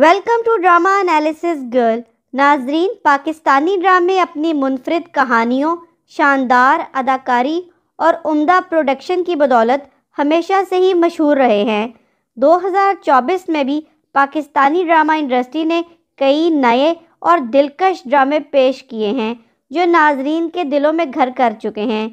welcome to drama analysis girl Nazreen Pakistani ड्रामे अपनी मुनफरद कहानियों शानदार अदाकारी और उम्दा प्रोडक्शन की बदौलत हमेशा से ही मशहूर रहे हैं 2024 में भी पाकिस्तानी ड्रामा इंडस्ट्री ने कई नए और दिलकश ड्रामे पेश किए हैं जो नाजरीन के दिलों में घर कर चुके हैं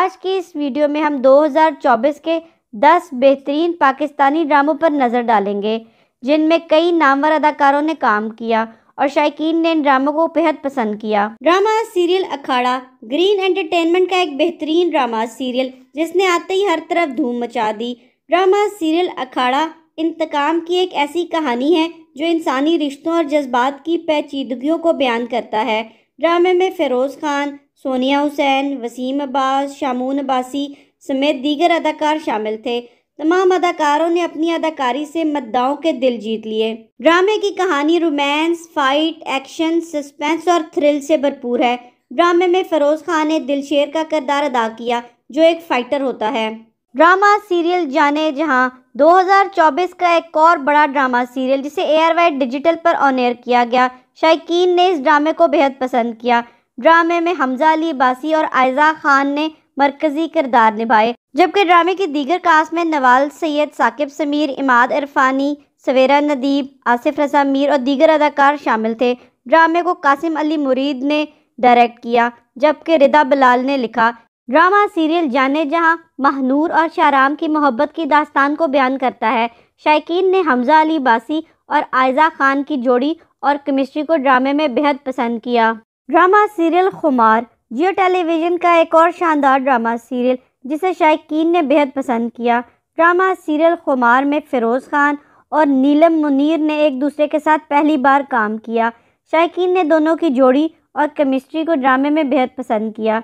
आज की इस वीडियो में हम 2024 के 10 बेहतरीन पाकिस्तानी ड्रामों पर नज़र डालेंगे जिनमें कई नामवर अदाकारों ने काम किया और शायकीन ने इन ड्रामों को बेहद पसंद किया drama serial Akhara Green Entertainment का एक बेहतरीन ड्रामा सीरियल जिसने आते ही हर तरफ धूम मचा दी ड्रामा सीरियल अखाड़ा इंतकाम की एक ऐसी कहानी है जो इंसानी रिश्तों और जज्बात की पेचीदगियों को बयान करता है ड्रामे में फ़िरोज़ खान सोनिया हुसैन वसीम अब्बास शामून अब्बासी समेत दीगर अदाकार शामिल थे तमाम अदाकारों ने अपनी अदाकारी से मतदाओं के दिल जीत लिए ड्रामे की कहानी रोमांस फाइट एक्शन सस्पेंस और थ्रिल से भरपूर है ड्रामे में फरोज खान ने दिलशेर का किरदार अदा किया जो एक फाइटर होता है ड्रामा सीरियल जाने जहां 2024 का एक और बड़ा ड्रामा सीरियल जिसे एयर डिजिटल पर ऑन एयर किया गया शायकीन ने इस ड्रामे को बेहद पसंद किया ड्रामे में हमजा अली बासी और आयजा खान ने मरकजी किरदार निभाए जबकि ड्रामे की दीगर कास्ट में नवाल सैयद साकिब समीर इमाद इरफानी सवेरा नदीब आसिफ रजा मीर और दीगर अदाकार शामिल थे ड्रामे को कासिम अली मुरीद ने डायरेक्ट किया जबकि रिदा बिलाल ने लिखा ड्रामा सीरियल जाने जहां महनूर और शाहराम की मोहब्बत की दास्तान को बयान करता है शायक ने हमजा अली बासी और आयजा खान की जोड़ी और केमिस्ट्री को ड्रामे में बेहद पसंद किया ड्रामा सीरियल खुमार जियो टेलीविज़न का एक और शानदार ड्रामा सीरियल जिसे शायकीन ने बेहद पसंद किया ड्रामा सीरियल खुमार में फ़िरोज़ खान और नीलम मुनीर ने एक दूसरे के साथ पहली बार काम किया शायकीन ने दोनों की जोड़ी और केमिस्ट्री को ड्रामे में बेहद पसंद किया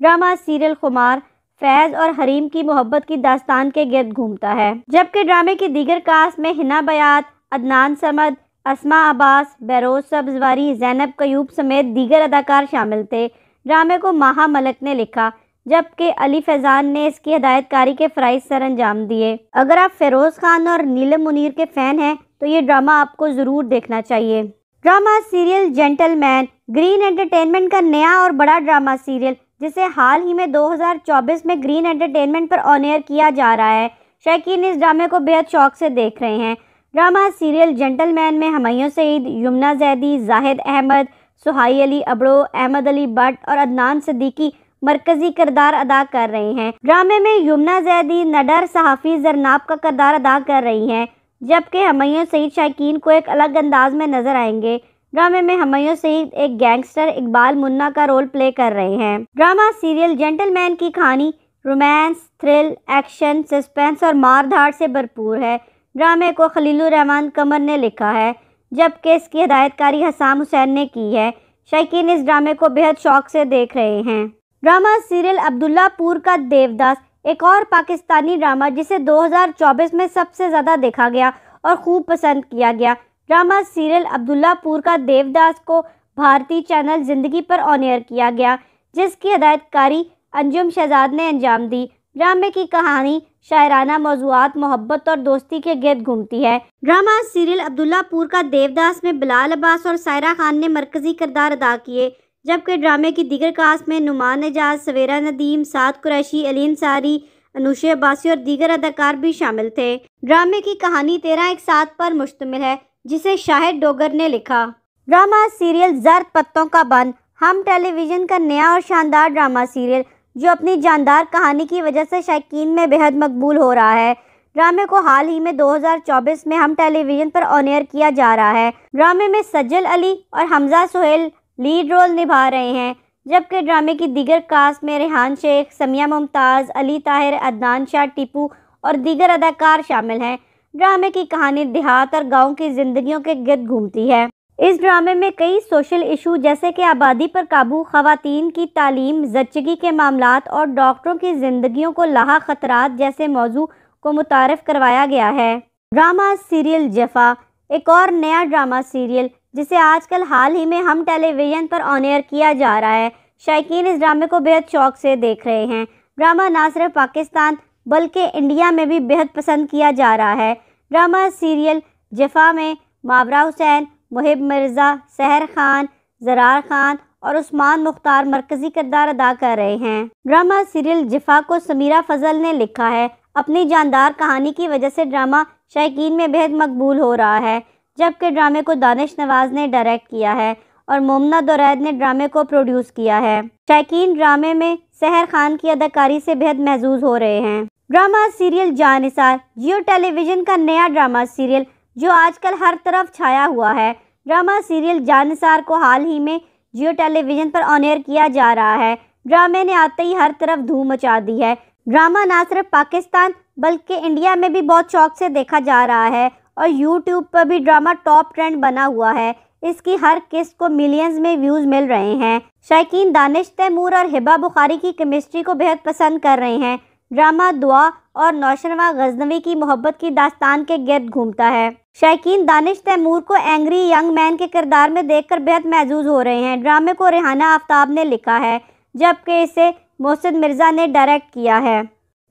ड्रामा सीरियल खुमार फैज़ और हरीम की मोहब्बत की दास्तान के गर्द घूमता है जबकि ड्रामे की दीगर कास्ट में हिना बयात अदनान समद असमा अब्बास बैरोज सब्जवारी जैनब कयूब समेत दीगर अदाकार शामिल थे ड्रामे को माहा मलक ने लिखा जबकि अली फैजान ने इसकी हदायतकारी के फ़राइज सर अंजाम दिए अगर आप फेरोज़ खान और नीलम मुनीर के फ़ैन हैं तो ये ड्रामा आपको ज़रूर देखना चाहिए drama serial gentleman Green Entertainment का नया और बड़ा ड्रामा सीरियल जिसे हाल ही में 2024 में ग्रीन एंटरटेनमेंट पर ऑन एयर किया जा रहा है शैकिन इस ड्रामे को बेहद शौक से देख रहे हैं ड्रामा सीरियल जेंटलमैन में हमायों सईद यमुना जैदी जाहिद अहमद सुहाई अली अबड़ो अहमद अली भट्ट और अदनान सदीकी मरकजी किरदार अदा कर रहे हैं ड्रामे में यमुना जैदी नडर सहाफ़ी जरनाब का किरदार अदा कर रही हैं जबकि हमयों सईद शाकिन को एक अलग अंदाज में नज़र आएंगे ड्रामे में हमयों सईद एक गैंगस्टर इकबाल मुन्ना का रोल प्ले कर रहे हैं ड्रामा सीरियल जेंटलमैन की कहानी रोमांस थ्रिल एक्शन सस्पेंस और मारधाड़ से भरपूर है ड्रामे को रहमान कमर ने लिखा है जबकि इसकी हदायतकारी हसाम हुसैन ने की है शायकीन इस ड्रामे को बेहद शौक से देख रहे हैं ड्रामा सीरियल अब्दुल्लापुर का देवदास एक और पाकिस्तानी ड्रामा जिसे 2024 में सबसे ज़्यादा देखा गया और खूब पसंद किया गया ड्रामा सीरियल अब्दुल्लापुर का देवदास को भारतीय चैनल जिंदगी पर ऑन एयर किया गया जिसकी हदायतकारी अंजुम शहजाद ने अंजाम दी ड्रामे की कहानी शायराना मौजूद मोहब्बत और दोस्ती के गर्द घूमती है ड्रामा सीरियल अब्दुल्लापुर का देवदास में बिलाल अब्बास और सायरा खान ने मरकजी किरदार अदा किए जबकि ड्रामे की दिगर कास्ट में नुमान एजाज सवेरा नदीम साद कुरैशी अलीन सारी अनुशे अब्बासी और दीगर अदाकार भी शामिल थे ड्रामे की कहानी तेरह एक सात पर मुश्तमिल है जिसे शाहिद डोगर ने लिखा ड्रामा सीरियल जर्द पत्तों का बन हम टेलीविज़न का नया और शानदार ड्रामा सीरियल जो अपनी जानदार कहानी की वजह से शायकीन में बेहद मकबूल हो रहा है ड्रामे को हाल ही में 2024 में हम टेलीविज़न पर ऑन एयर किया जा रहा है ड्रामे में सज्जल अली और हमजा सोहेल लीड रोल निभा रहे हैं जबकि ड्रामे की दिगर कास्ट में रेहान शेख समिया मुमताज़ अली ताहिर अदनान शाह टीपू और दीगर अदाकार शामिल हैं ड्रामे की कहानी देहात और गांव की जिंदगियों के गर्द घूमती है इस ड्रामे में कई सोशल इशू जैसे कि आबादी पर काबू खातन की तालीम जचगी के मामला और डॉक्टरों की जिंदगियों को लाहा खतरा जैसे मौजू को मुतारफ़ करवाया गया है ड्रामा सीरियल जफा एक और नया ड्रामा सीरियल जिसे आजकल हाल ही में हम टेलीविज़न पर ऑन एयर किया जा रहा है शायकीन इस ड्रामे को बेहद शौक से देख रहे हैं ड्रामा ना सिर्फ पाकिस्तान बल्कि इंडिया में भी बेहद पसंद किया जा रहा है ड्रामा सीरियल जफा में मावरा हुसैन मुहिब मिर्ज़ा सहर खान जरार खान और उस्मान मुख्तार मरकज़ी किरदार अदा कर रहे हैं ड्रामा सीरियल जफा को समीरा फजल ने लिखा है अपनी जानदार कहानी की वजह से ड्रामा शायकीन में बेहद मकबूल हो रहा है जबकि ड्रामे को दानिश नवाज ने डायरेक्ट किया है और मोमना दोरैद ने ड्रामे को प्रोड्यूस किया है शायकीन ड्रामे में सहर खान की अदाकारी से बेहद महजूज हो रहे हैं drama serial Jannisar Geo television का नया ड्रामा सीरियल जो आजकल हर तरफ छाया हुआ है ड्रामा सीरियल जानिसार को हाल ही में जियो टेलीविज़न पर ऑनियर किया जा रहा है ड्रामे ने आते ही हर तरफ धूम मचा दी है ड्रामा ना सिर्फ पाकिस्तान बल्कि इंडिया में भी बहुत शौक से देखा जा रहा है और यूट्यूब पर भी ड्रामा टॉप ट्रेंड बना हुआ है इसकी हर किस्त को मिलियंस में व्यूज़ मिल रहे हैं शायकीन दानिश तैमूर और हिबा बुखारी की केमिस्ट्री को बेहद पसंद कर रहे हैं ड्रामा दुआ और नौशनवा गजनवी की मोहब्बत की दास्तान के गर्द घूमता है शायकीन दानिश तैमूर को एंग्री यंग मैन के किरदार में देखकर बेहद महजूज हो रहे हैं ड्रामे को रेहाना आफ्ताब ने लिखा है जबकि इसे मोहसिन मिर्ज़ा ने डायरेक्ट किया है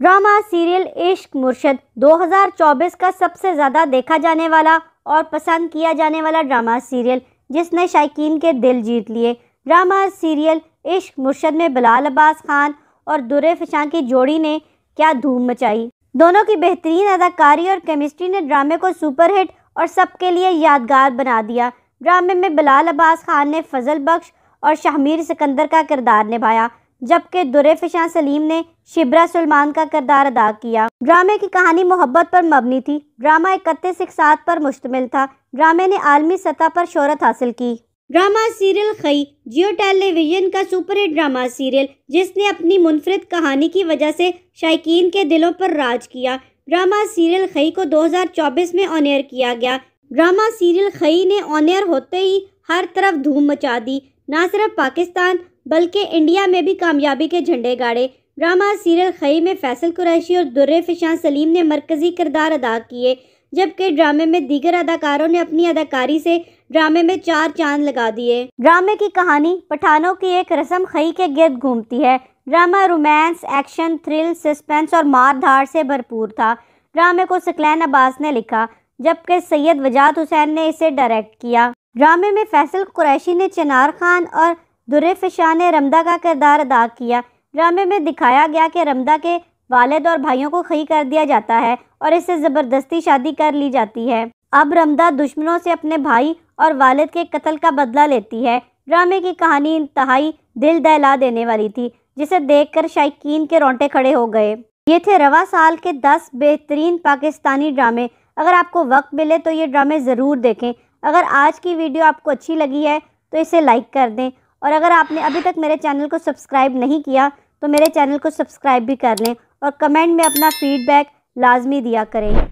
ड्रामा सीरियल इश्क मुर्शद 2024 का सबसे ज़्यादा देखा जाने वाला और पसंद किया जाने वाला ड्रामा सीरियल जिसने शायकीन के दिल जीत लिए ड्रामा सीरियल इश्क मुर्शद में बिलाल अब्बास खान और दुरे फिशान की जोड़ी ने क्या धूम मचाई दोनों की बेहतरीन अदाकारी और केमिस्ट्री ने ड्रामे को सुपरहिट और सबके लिए यादगार बना दिया ड्रामे में बिलाल अब्बास खान ने फजल बख्श और शाहमीर सिकंदर का किरदार निभाया जबकि दुरे फिशा सलीम ने शिबरा सलमान का किरदार अदा किया ड्रामे की कहानी मोहब्बत पर मबनी थी ड्रामा इकतीस इकसात पर मुश्तमिल था ड्रामे ने आलमी सतह पर शहरत हासिल की drama serial Khaie Geo television का सुपरहिट ड्रामा सीरियल जिसने अपनी मुनफरद कहानी की वजह से शायकीन के दिलों पर राज किया ड्रामा सीरियल खई को 2024 में ऑन एयर किया गया ड्रामा सीरियल खई ने ऑन एयर होते ही हर तरफ धूम मचा दी न सिर्फ पाकिस्तान बल्कि इंडिया में भी कामयाबी के झंडे गाड़े ड्रामा सीरियल खई में फैसल कुरैशी और दुर्र फिशान सलीम ने मरकज़ी किरदार अदा किए जबकि ड्रामे में दीगर अदाकारों ने अपनी अदाकारी से ड्रामे में चार चांद लगा दिए ड्रामे की कहानी पठानों की एक रस्म खई के गर्द घूमती है drama romance action thrill suspense और मार धार से भरपूर था ड्रामे को सकलैन अब्बास ने लिखा जबकि सैयद वजात हुसैन ने इसे डायरेक्ट किया ड्रामे में फैसल कुरैशी ने चनार खान और दुर्फ फिशा ने रमदा का किरदार अदा किया ड्रामे में दिखाया गया कि रमदा के वालद और भाइयों को खही कर दिया जाता है और इससे ज़बरदस्ती शादी कर ली जाती है अब रमदा दुश्मनों से अपने भाई और वालद के कत्ल का बदला लेती है ड्रामे की कहानी इंतहाई दिल दहला देने वाली थी जिसे देखकर शायकीन के रोंटे खड़े हो गए ये थे रवा साल के दस बेहतरीन पाकिस्तानी ड्रामे अगर आपको वक्त मिले तो ये ड्रामे ज़रूर देखें अगर आज की वीडियो आपको अच्छी लगी है तो इसे लाइक कर दें और अगर आपने अभी तक मेरे चैनल को सब्सक्राइब नहीं किया तो मेरे चैनल को सब्सक्राइब भी कर लें और कमेंट में अपना फ़ीडबैक लाजमी दिया करें